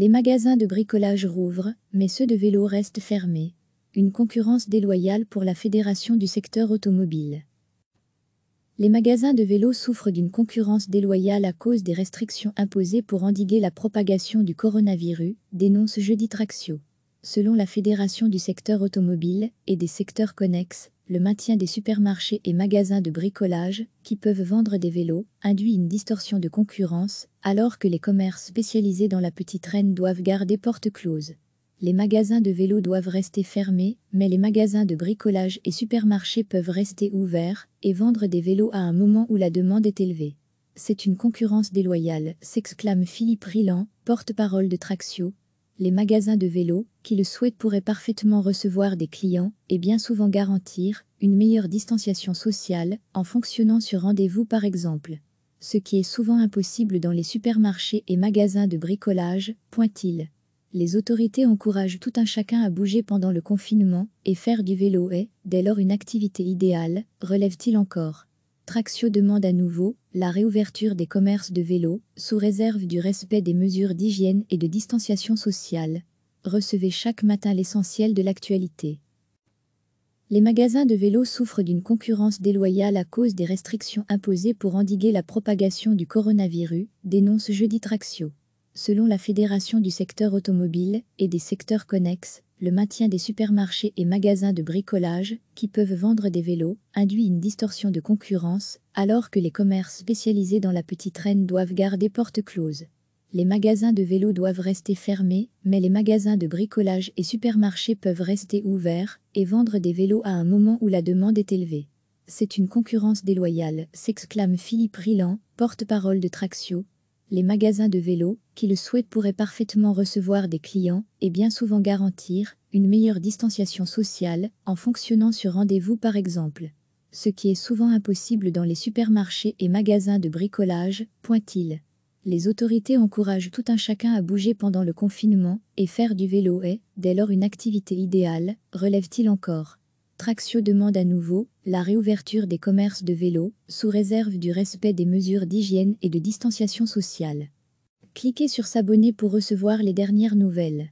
Les magasins de bricolage rouvrent, mais ceux de vélo restent fermés. Une concurrence déloyale pour la Fédération du secteur automobile. Les magasins de vélo souffrent d'une concurrence déloyale à cause des restrictions imposées pour endiguer la propagation du coronavirus, dénonce jeudi Traxio. Selon la Fédération du secteur automobile et des secteurs connexes, le maintien des supermarchés et magasins de bricolage, qui peuvent vendre des vélos, induit une distorsion de concurrence, alors que les commerces spécialisés dans la petite reine doivent garder porte close. Les magasins de vélos doivent rester fermés, mais les magasins de bricolage et supermarchés peuvent rester ouverts et vendre des vélos à un moment où la demande est élevée. C'est une concurrence déloyale, s'exclame Philippe Rilan, porte-parole de Traxio, les magasins de vélos qui le souhaitent pourraient parfaitement recevoir des clients et bien souvent garantir une meilleure distanciation sociale en fonctionnant sur rendez-vous par exemple. Ce qui est souvent impossible dans les supermarchés et magasins de bricolage, point-il. Les autorités encouragent tout un chacun à bouger pendant le confinement et faire du vélo est, dès lors, une activité idéale, relève-t-il encore. Traxio demande à nouveau la réouverture des commerces de vélos, sous réserve du respect des mesures d'hygiène et de distanciation sociale. Recevez chaque matin l'essentiel de l'actualité. Les magasins de vélos souffrent d'une concurrence déloyale à cause des restrictions imposées pour endiguer la propagation du coronavirus, dénonce jeudi Traxio. Selon la Fédération du secteur automobile et des secteurs connexes, le maintien des supermarchés et magasins de bricolage, qui peuvent vendre des vélos, induit une distorsion de concurrence, alors que les commerces spécialisés dans la petite reine doivent garder porte close. Les magasins de vélos doivent rester fermés, mais les magasins de bricolage et supermarchés peuvent rester ouverts et vendre des vélos à un moment où la demande est élevée. C'est une concurrence déloyale, s'exclame Philippe Rilan, porte-parole de Traxio, les magasins de vélo qui le souhaitent pourraient parfaitement recevoir des clients et bien souvent garantir une meilleure distanciation sociale en fonctionnant sur rendez-vous par exemple. Ce qui est souvent impossible dans les supermarchés et magasins de bricolage, point-il. Les autorités encouragent tout un chacun à bouger pendant le confinement et faire du vélo est, dès lors, une activité idéale, relève-t-il encore. Traxio demande à nouveau la réouverture des commerces de vélos, sous réserve du respect des mesures d'hygiène et de distanciation sociale. Cliquez sur s'abonner pour recevoir les dernières nouvelles.